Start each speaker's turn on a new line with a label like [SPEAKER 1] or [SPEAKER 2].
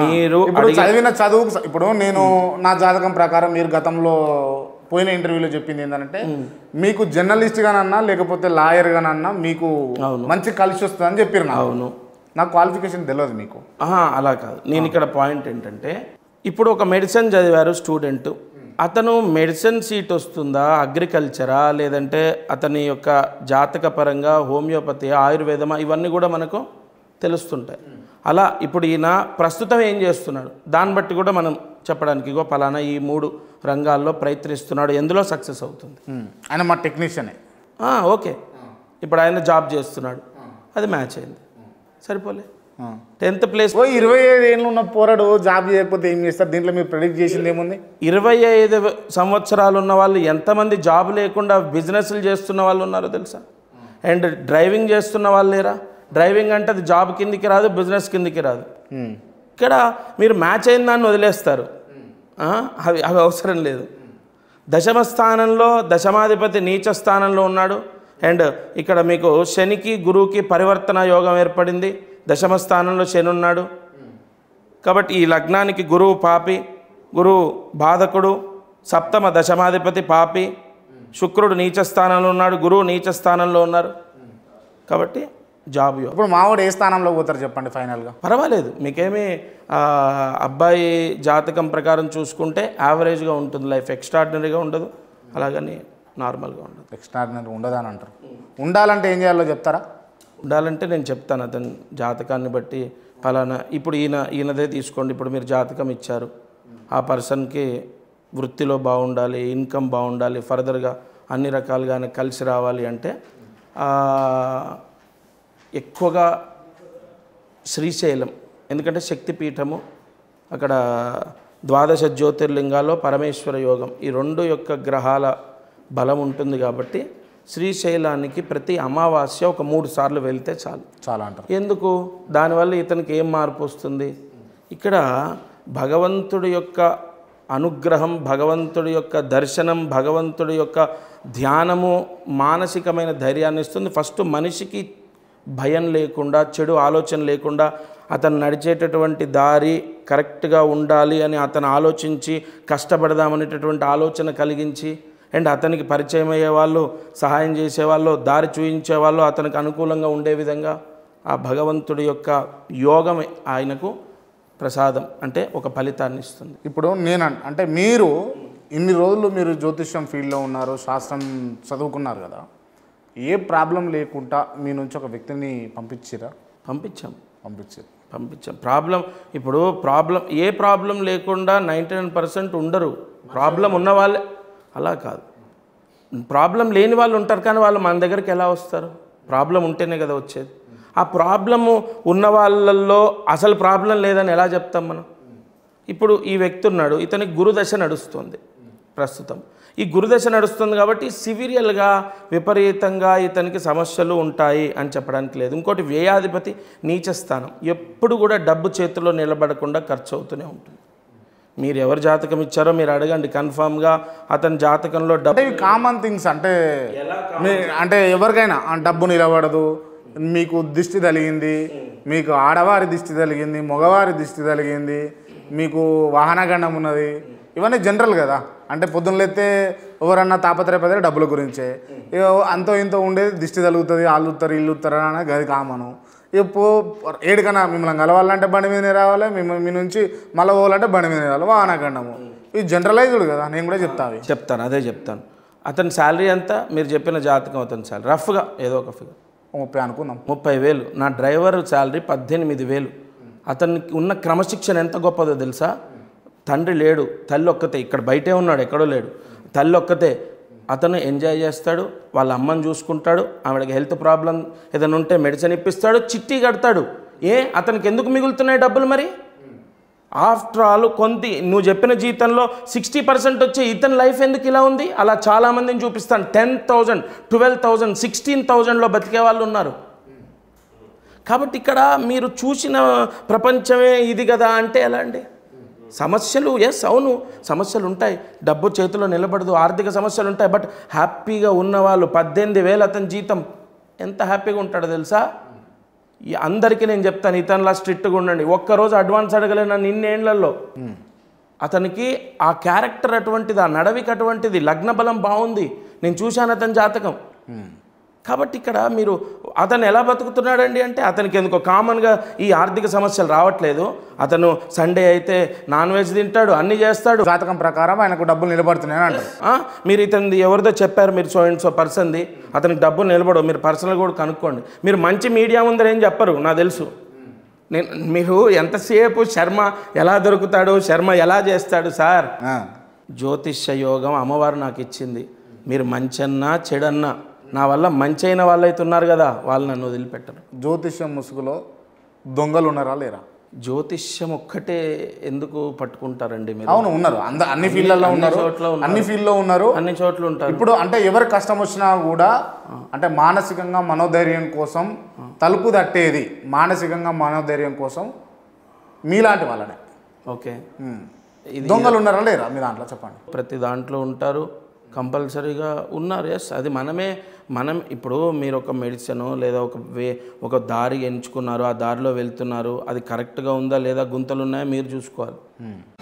[SPEAKER 1] మీరు ఇప్పుడు చదివిన
[SPEAKER 2] చదువు ఇప్పుడు నేను నా జాతకం ప్రకారం మీరు గతంలో పోయిన ఇంటర్వ్యూలో చెప్పింది ఏంటంటే మీకు జర్నలిస్ట్ గానన్నా లేకపోతే లాయర్ గానన్నా మీకు మంచి కలిసి వస్తుంది అని చెప్పారు అవును నా క్వాలిఫికేషన్ తెలియదు మీకు అలా కాదు
[SPEAKER 1] నేను ఇక్కడ పాయింట్ ఏంటంటే ఇప్పుడు ఒక మెడిసిన్ చదివారు స్టూడెంట్ అతను మెడిసిన్ సీట్ వస్తుందా అగ్రికల్చరా లేదంటే అతని యొక్క జాతక పరంగా హోమియోపతి ఆయుర్వేదమా ఇవన్నీ కూడా మనకు తెలుస్తుంటాయి అలా ఇప్పుడు ఈయన ప్రస్తుతం ఏం చేస్తున్నాడు దాన్ని బట్టి కూడా మనం చెప్పడానికి ఇగో పలానా ఈ మూడు రంగాల్లో ప్రయత్నిస్తున్నాడు ఎందులో సక్సెస్ అవుతుంది ఆయన మా టెక్నీషియనే ఓకే ఇప్పుడు ఆయన జాబ్
[SPEAKER 2] చేస్తున్నాడు అది మ్యాచ్ అయింది సరిపోలే టెన్త్ ప్లేస్ ఓ ఇరవై ఐదు ఏళ్ళు ఉన్న పోరాడు జాబ్ చేయకపోతే ఏం చేస్తారు దీంట్లో మీరు ప్రెడిక్ట్ చేసింది ఏముంది
[SPEAKER 1] ఇరవై ఐదు సంవత్సరాలు ఉన్న వాళ్ళు ఎంతమంది జాబ్ లేకుండా బిజినెస్లు చేస్తున్న వాళ్ళు ఉన్నారో తెలుసా అండ్ డ్రైవింగ్ చేస్తున్న వాళ్ళు లేరా డ్రైవింగ్ అంటే అది జాబ్ కిందికి రాదు బిజినెస్ కిందికి రాదు ఇక్కడ మీరు మ్యాచ్ అయిన దాన్ని వదిలేస్తారు అవి అవి అవసరం లేదు దశమ స్థానంలో దశమాధిపతి నీచ స్థానంలో ఉన్నాడు అండ్ ఇక్కడ మీకు శనికి గురువుకి పరివర్తన యోగం ఏర్పడింది దశమ స్థానంలో శని ఉన్నాడు కాబట్టి ఈ లగ్నానికి గురువు పాపి గురువు బాధకుడు సప్తమ దశమాధిపతి పాపి శుక్రుడు నీచ స్థానంలో ఉన్నాడు గురువు నీచ స్థానంలో ఉన్నారు
[SPEAKER 2] కాబట్టి జాబ్ ఇప్పుడు మావాడు ఏ స్థానంలో పోతారు చెప్పండి ఫైనల్గా పర్వాలేదు మీకేమీ
[SPEAKER 1] అబ్బాయి జాతకం ప్రకారం చూసుకుంటే యావరేజ్గా ఉంటుంది లైఫ్ ఎక్స్ట్రాడినరీగా ఉండదు అలాగని నార్మల్గా ఉండదు ఎక్స్ట్రాడినరీ అని అంటారు ఉండాలంటే ఏం చేయాలో చెప్తారా ఉండాలంటే నేను చెప్తాను అతని జాతకాన్ని బట్టి ఫలానా ఇప్పుడు ఈయన ఈయనదే తీసుకోండి ఇప్పుడు మీరు జాతకం ఇచ్చారు ఆ పర్సన్కి వృత్తిలో బాగుండాలి ఇన్కమ్ బాగుండాలి ఫర్దర్గా అన్ని రకాలుగా కలిసి రావాలి అంటే ఎక్కువగా శ్రీశైలం ఎందుకంటే శక్తిపీఠము అక్కడ ద్వాదశ జ్యోతిర్లింగాల్లో పరమేశ్వర యోగం ఈ రెండు యొక్క గ్రహాల బలం ఉంటుంది కాబట్టి శ్రీశైలానికి ప్రతి అమావాస్య ఒక మూడు సార్లు వెళ్తే చాలు చాలా అంటారు ఎందుకు దానివల్ల ఇతనికి ఏం మార్పు వస్తుంది ఇక్కడ భగవంతుడి యొక్క అనుగ్రహం భగవంతుడి యొక్క దర్శనం భగవంతుడి యొక్క ధ్యానము మానసికమైన ధైర్యాన్ని ఇస్తుంది ఫస్ట్ మనిషికి భయం లేకుండా చెడు ఆలోచన లేకుండా అతను నడిచేటటువంటి దారి కరెక్ట్గా ఉండాలి అని అతను ఆలోచించి కష్టపడదామనేటటువంటి ఆలోచన కలిగించి అండ్ అతనికి పరిచయం వాళ్ళు సహాయం చేసేవాళ్ళు దారి చూయించేవాళ్ళు అతనికి అనుకూలంగా ఉండే విధంగా ఆ భగవంతుడి యొక్క యోగం ఆయనకు ప్రసాదం
[SPEAKER 2] అంటే ఒక ఫలితాన్ని ఇస్తుంది ఇప్పుడు నేను అంటే మీరు ఇన్ని రోజులు మీరు జ్యోతిష్యం ఫీల్డ్లో ఉన్నారు శాస్త్రం చదువుకున్నారు కదా ఏ ప్రాబ్లం లేకుండా మీ నుంచి ఒక వ్యక్తిని పంపించారా పంపించాం పంపించారు పంపించాం
[SPEAKER 1] ప్రాబ్లం ఇప్పుడు ప్రాబ్లం ఏ ప్రాబ్లం లేకుండా నైంటీ నైన్ పర్సెంట్ ఉండరు ప్రాబ్లం ఉన్న వాళ్ళే అలా కాదు ప్రాబ్లం లేని వాళ్ళు ఉంటారు కానీ వాళ్ళు మన దగ్గరికి ఎలా వస్తారు ప్రాబ్లం ఉంటేనే కదా వచ్చేది ఆ ప్రాబ్లము ఉన్న వాళ్ళల్లో అసలు ప్రాబ్లం లేదని ఎలా చెప్తాం మనం ఇప్పుడు ఈ వ్యక్తి ఉన్నాడు ఇతనికి గురుదశ నడుస్తుంది ప్రస్తుతం ఈ గురుదశ నడుస్తుంది కాబట్టి సివిరియల్గా విపరీతంగా ఇతనికి సమస్యలు ఉంటాయి అని చెప్పడానికి లేదు ఇంకోటి వ్యయాధిపతి నీచస్థానం ఎప్పుడు కూడా డబ్బు చేతిలో నిలబడకుండా ఖర్చు అవుతూనే ఉంటుంది మీరు ఎవరు జాతకం ఇచ్చారో మీరు అడగండి కన్ఫామ్గా అతని
[SPEAKER 2] జాతకంలో డబ్బు కామన్ థింగ్స్ అంటే అంటే ఎవరికైనా డబ్బు నిలబడదు మీకు దిష్టి తలిగింది మీకు ఆడవారి దిష్టి తలిగింది మగవారి దిష్టి తలిగింది మీకు వాహనగండం ఉన్నది ఇవన్నీ జనరల్ కదా అంటే పొద్దున్నలైతే ఎవరన్నా తాపత్రయపడే డబ్బుల గురించే ఇక అంతో ఇంతో ఉండేది దిష్టి తలుగుతుంది వాళ్ళు ఉత్తారు ఇల్లు అని గది కామను ఇప్పుడు పో మిమ్మల్ని కలవాలంటే బండి మీదనే రావాలి మిమ్మల్ని మీ నుంచి మళ్ళీ పోవాలంటే బండి మీదనే రావాలి వాహనగండము ఇది జనరలైజ్డ్ కదా నేను కూడా
[SPEAKER 1] చెప్తాను చెప్తాను అదే చెప్తాను అతని శాలరీ అంతా మీరు చెప్పిన జాతకం అతని శాలరీ రఫ్గా ఏదో ఒక ఫిగర్ ముప్పై అనుకుందాం ముప్పై వేలు నా డ్రైవర్ శాలరీ పద్దెనిమిది వేలు అతనికి ఉన్న క్రమశిక్షణ ఎంత గొప్పదో తెలుసా తండ్రి లేడు తల్లి ఒక్కతే ఇక్కడ బయటే ఉన్నాడు ఎక్కడో లేడు తల్లి ఒక్కతే అతను ఎంజాయ్ చేస్తాడు వాళ్ళ అమ్మని చూసుకుంటాడు ఆవిడకి హెల్త్ ప్రాబ్లం ఏదైనా ఉంటే మెడిసిన్ ఇప్పిస్తాడు చిట్టి కడతాడు ఏ అతనికి ఎందుకు మిగులుతున్నాయి డబ్బులు మరి ఆఫ్టర్ ఆల్ కొంత నువ్వు చెప్పిన జీతంలో సిక్స్టీ పర్సెంట్ వచ్చే ఇతని లైఫ్ ఎందుకు ఇలా ఉంది అలా చాలామందిని చూపిస్తాను ten thousand twelve thousand sixteen థౌజండ్లో బతికే వాళ్ళు ఉన్నారు కాబట్టి ఇక్కడ మీరు చూసిన ప్రపంచమే ఇది కదా అంటే ఎలా అండి సమస్యలు ఎస్ అవును సమస్యలు ఉంటాయి డబ్బు చేతిలో నిలబడదు ఆర్థిక సమస్యలు ఉంటాయి బట్ హ్యాపీగా ఉన్నవాళ్ళు పద్దెనిమిది వేలు అతని జీతం ఎంత హ్యాపీగా ఉంటాడో తెలుసా అందరికీ నేను చెప్తాను ఇతనిలా స్ట్రిక్ట్గా ఉండండి ఒక్కరోజు అడ్వాన్స్ అడగలేను నిన్నేళ్లలో అతనికి ఆ క్యారెక్టర్ అటువంటిది ఆ నడవికటువంటిది అటువంటిది లగ్న బలం బాగుంది నేను చూశాను అతని జాతకం కాబట్టి ఇక్కడ మీరు అతను ఎలా బతుకుతున్నాడండి అంటే అతనికి ఎందుకో కామన్గా ఈ ఆర్థిక సమస్యలు రావట్లేదు అతను సండే అయితే నాన్ వెజ్ తింటాడు అన్నీ చేస్తాడు జాతకం ప్రకారం ఆయనకు డబ్బులు నిలబడుతున్నాయని అంటారు మీరు ఇతను ఎవరిదో చెప్పారు మీరు సో అండ్ సో పర్సన్ది అతనికి డబ్బులు నిలబడవు మీరు పర్సనల్ కూడా కనుక్కోండి మీరు మంచి మీడియా ఉందని ఏం చెప్పరు నాకు తెలుసు నేను మీరు ఎంతసేపు శర్మ ఎలా దొరుకుతాడు శర్మ ఎలా చేస్తాడు సార్ జ్యోతిష్య యోగం అమ్మవారు నాకు ఇచ్చింది మీరు మంచన్నా చెడన్నా నా వల్ల మంచి అయిన వాళ్ళైతే ఉన్నారు కదా వాళ్ళు నన్ను
[SPEAKER 2] వదిలిపెట్టరు జ్యోతిష్యం ముసుగులో దొంగలు ఉన్నారా లేరా జ్యోతిష్యం ఒక్కటే ఎందుకు పట్టుకుంటారండి మీరు అవును ఉన్నారు అన్ని ఫీల్డ్లలో ఉన్న చోట్ల అన్ని ఫీల్డ్లో ఉన్నారు అన్ని చోట్ల ఉంటారు ఇప్పుడు అంటే ఎవరు కష్టం వచ్చినా కూడా అంటే మానసికంగా మనోధైర్యం కోసం తలుపు తట్టేది మానసికంగా మనోధైర్యం కోసం మీలాంటి వాళ్ళనే ఓకే దొంగలు ఉన్నారా లేరా మీ దాంట్లో చెప్పండి ప్రతి దాంట్లో ఉంటారు
[SPEAKER 1] కంపల్సరీగా ఉన్నారు ఎస్ అది మనమే మనం ఇప్పుడు మీరు ఒక మెడిసిన్ లేదా ఒక వే ఒక దారి ఎంచుకున్నారు ఆ దారిలో వెళ్తున్నారు అది కరెక్ట్గా ఉందా లేదా గుంతలు ఉన్నాయా మీరు చూసుకోవాలి